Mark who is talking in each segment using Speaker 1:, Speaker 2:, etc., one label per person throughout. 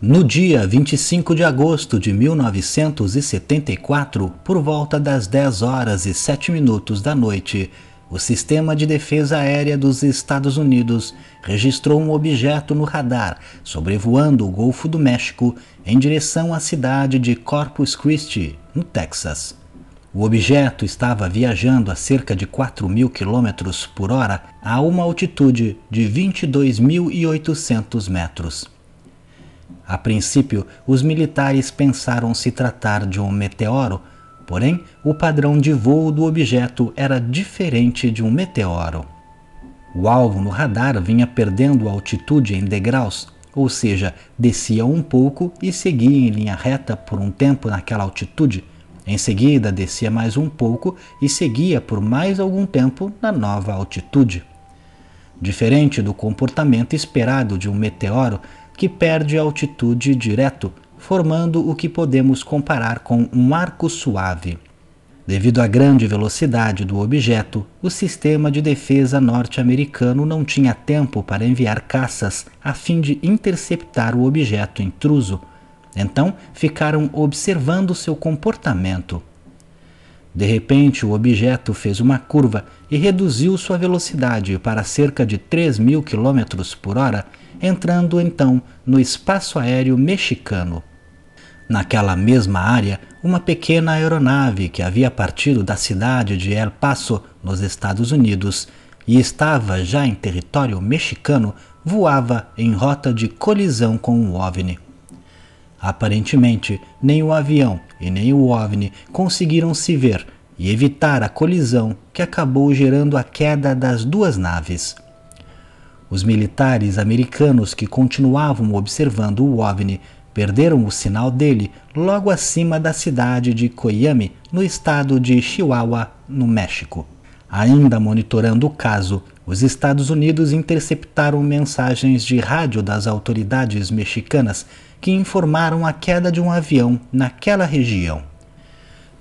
Speaker 1: No dia 25 de agosto de 1974, por volta das 10 horas e 7 minutos da noite, o Sistema de Defesa Aérea dos Estados Unidos registrou um objeto no radar sobrevoando o Golfo do México em direção à cidade de Corpus Christi, no Texas. O objeto estava viajando a cerca de 4 mil quilômetros por hora a uma altitude de 22.800 metros. A princípio, os militares pensaram se tratar de um meteoro, porém, o padrão de voo do objeto era diferente de um meteoro. O alvo no radar vinha perdendo altitude em degraus, ou seja, descia um pouco e seguia em linha reta por um tempo naquela altitude. Em seguida, descia mais um pouco e seguia por mais algum tempo na nova altitude. Diferente do comportamento esperado de um meteoro, que perde altitude direto, formando o que podemos comparar com um arco suave. Devido à grande velocidade do objeto, o sistema de defesa norte-americano não tinha tempo para enviar caças a fim de interceptar o objeto intruso. Então, ficaram observando seu comportamento. De repente, o objeto fez uma curva e reduziu sua velocidade para cerca de 3 mil km por hora, entrando então no espaço aéreo mexicano. Naquela mesma área, uma pequena aeronave que havia partido da cidade de El Paso, nos Estados Unidos, e estava já em território mexicano, voava em rota de colisão com o OVNI. Aparentemente, nem o avião e nem o OVNI conseguiram se ver e evitar a colisão que acabou gerando a queda das duas naves. Os militares americanos que continuavam observando o OVNI perderam o sinal dele logo acima da cidade de Coyame, no estado de Chihuahua, no México. Ainda monitorando o caso, os Estados Unidos interceptaram mensagens de rádio das autoridades mexicanas que informaram a queda de um avião naquela região.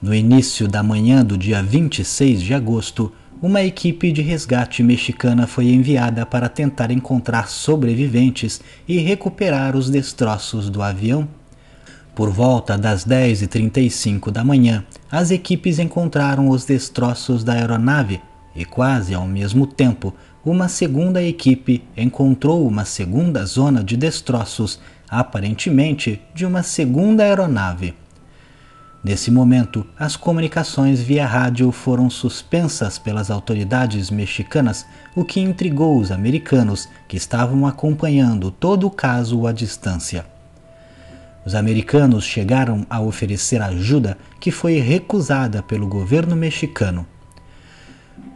Speaker 1: No início da manhã do dia 26 de agosto, uma equipe de resgate mexicana foi enviada para tentar encontrar sobreviventes e recuperar os destroços do avião. Por volta das 10h35 da manhã, as equipes encontraram os destroços da aeronave e, quase ao mesmo tempo, uma segunda equipe encontrou uma segunda zona de destroços, aparentemente de uma segunda aeronave. Nesse momento, as comunicações via rádio foram suspensas pelas autoridades mexicanas, o que intrigou os americanos, que estavam acompanhando todo o caso à distância. Os americanos chegaram a oferecer ajuda que foi recusada pelo governo mexicano.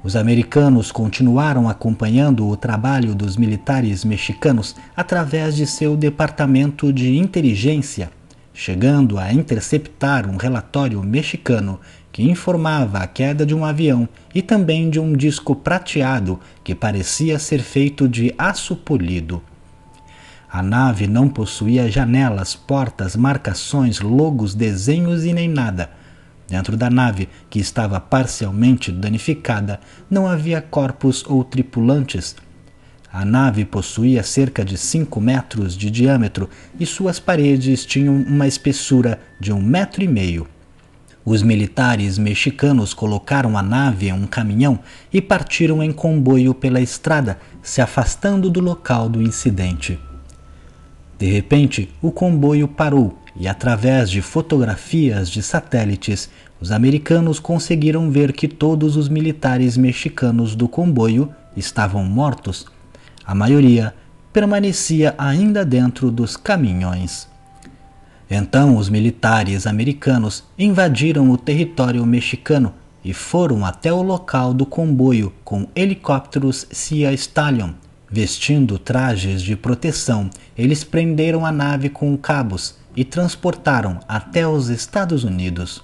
Speaker 1: Os americanos continuaram acompanhando o trabalho dos militares mexicanos através de seu departamento de inteligência chegando a interceptar um relatório mexicano que informava a queda de um avião e também de um disco prateado que parecia ser feito de aço polido. A nave não possuía janelas, portas, marcações, logos, desenhos e nem nada. Dentro da nave, que estava parcialmente danificada, não havia corpos ou tripulantes, a nave possuía cerca de 5 metros de diâmetro e suas paredes tinham uma espessura de um metro e meio. Os militares mexicanos colocaram a nave em um caminhão e partiram em comboio pela estrada, se afastando do local do incidente. De repente, o comboio parou e, através de fotografias de satélites, os americanos conseguiram ver que todos os militares mexicanos do comboio estavam mortos a maioria permanecia ainda dentro dos caminhões. Então os militares americanos invadiram o território mexicano e foram até o local do comboio com helicópteros Sea Stallion. Vestindo trajes de proteção, eles prenderam a nave com cabos e transportaram até os Estados Unidos.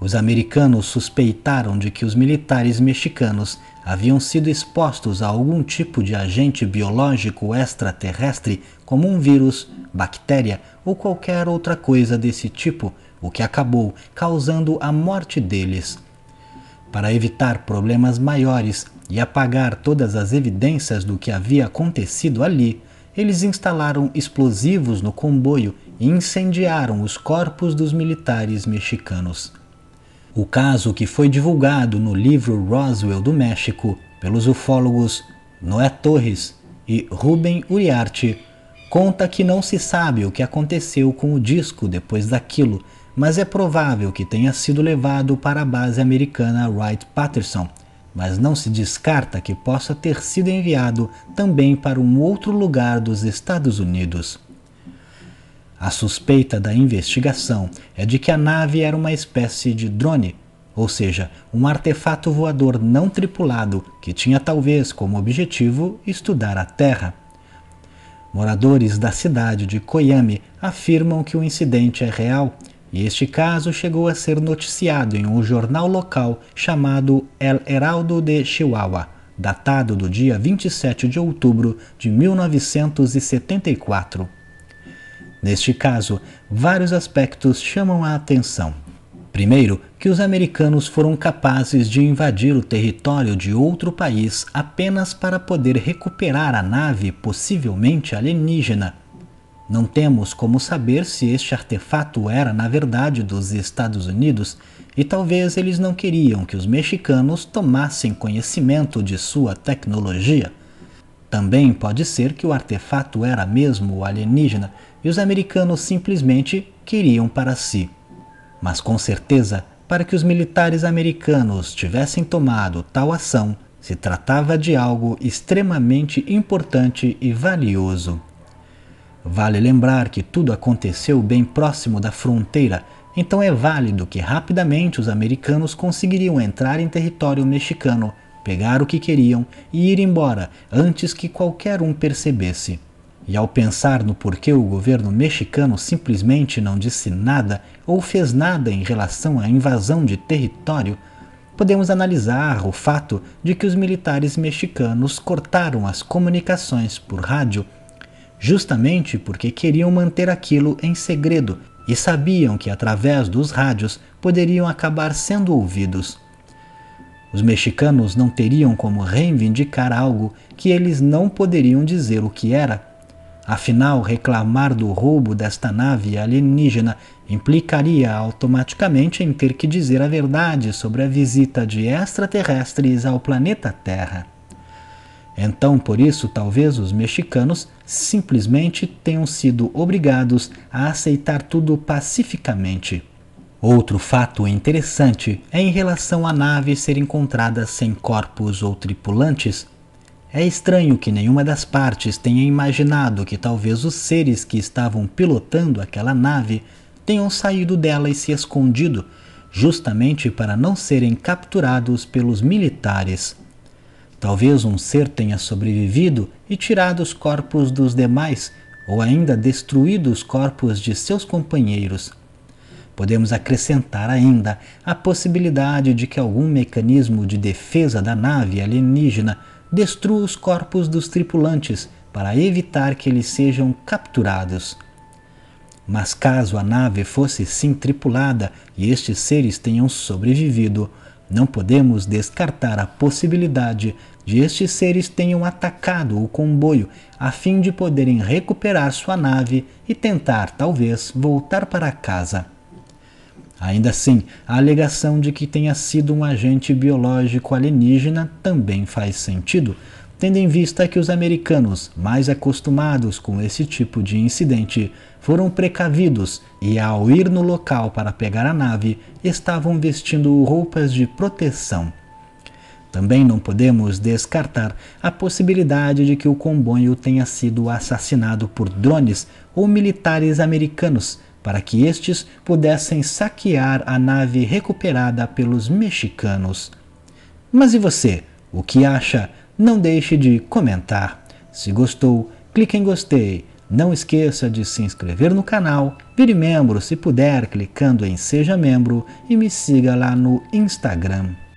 Speaker 1: Os americanos suspeitaram de que os militares mexicanos haviam sido expostos a algum tipo de agente biológico extraterrestre, como um vírus, bactéria ou qualquer outra coisa desse tipo, o que acabou causando a morte deles. Para evitar problemas maiores e apagar todas as evidências do que havia acontecido ali, eles instalaram explosivos no comboio e incendiaram os corpos dos militares mexicanos. O caso que foi divulgado no livro Roswell do México pelos ufólogos Noé Torres e Rubem Uriarte conta que não se sabe o que aconteceu com o disco depois daquilo, mas é provável que tenha sido levado para a base americana Wright-Patterson, mas não se descarta que possa ter sido enviado também para um outro lugar dos Estados Unidos. A suspeita da investigação é de que a nave era uma espécie de drone, ou seja, um artefato voador não tripulado que tinha talvez como objetivo estudar a Terra. Moradores da cidade de Koyami afirmam que o incidente é real e este caso chegou a ser noticiado em um jornal local chamado El Heraldo de Chihuahua, datado do dia 27 de outubro de 1974. Neste caso, vários aspectos chamam a atenção. Primeiro, que os americanos foram capazes de invadir o território de outro país apenas para poder recuperar a nave possivelmente alienígena. Não temos como saber se este artefato era, na verdade, dos Estados Unidos e talvez eles não queriam que os mexicanos tomassem conhecimento de sua tecnologia. Também pode ser que o artefato era mesmo alienígena e os americanos simplesmente queriam para si. Mas com certeza, para que os militares americanos tivessem tomado tal ação, se tratava de algo extremamente importante e valioso. Vale lembrar que tudo aconteceu bem próximo da fronteira, então é válido que rapidamente os americanos conseguiriam entrar em território mexicano pegar o que queriam e ir embora antes que qualquer um percebesse. E ao pensar no porquê o governo mexicano simplesmente não disse nada ou fez nada em relação à invasão de território, podemos analisar o fato de que os militares mexicanos cortaram as comunicações por rádio justamente porque queriam manter aquilo em segredo e sabiam que através dos rádios poderiam acabar sendo ouvidos. Os mexicanos não teriam como reivindicar algo que eles não poderiam dizer o que era. Afinal, reclamar do roubo desta nave alienígena implicaria automaticamente em ter que dizer a verdade sobre a visita de extraterrestres ao planeta Terra. Então, por isso, talvez os mexicanos simplesmente tenham sido obrigados a aceitar tudo pacificamente. Outro fato interessante é em relação à nave ser encontrada sem corpos ou tripulantes. É estranho que nenhuma das partes tenha imaginado que talvez os seres que estavam pilotando aquela nave tenham saído dela e se escondido, justamente para não serem capturados pelos militares. Talvez um ser tenha sobrevivido e tirado os corpos dos demais, ou ainda destruído os corpos de seus companheiros podemos acrescentar ainda a possibilidade de que algum mecanismo de defesa da nave alienígena destrua os corpos dos tripulantes para evitar que eles sejam capturados. Mas caso a nave fosse sim tripulada e estes seres tenham sobrevivido, não podemos descartar a possibilidade de estes seres tenham atacado o comboio a fim de poderem recuperar sua nave e tentar, talvez, voltar para casa. Ainda assim, a alegação de que tenha sido um agente biológico alienígena também faz sentido, tendo em vista que os americanos, mais acostumados com esse tipo de incidente, foram precavidos e, ao ir no local para pegar a nave, estavam vestindo roupas de proteção. Também não podemos descartar a possibilidade de que o comboio tenha sido assassinado por drones ou militares americanos para que estes pudessem saquear a nave recuperada pelos mexicanos. Mas e você? O que acha? Não deixe de comentar. Se gostou, clique em gostei. Não esqueça de se inscrever no canal, vire membro se puder clicando em Seja Membro e me siga lá no Instagram.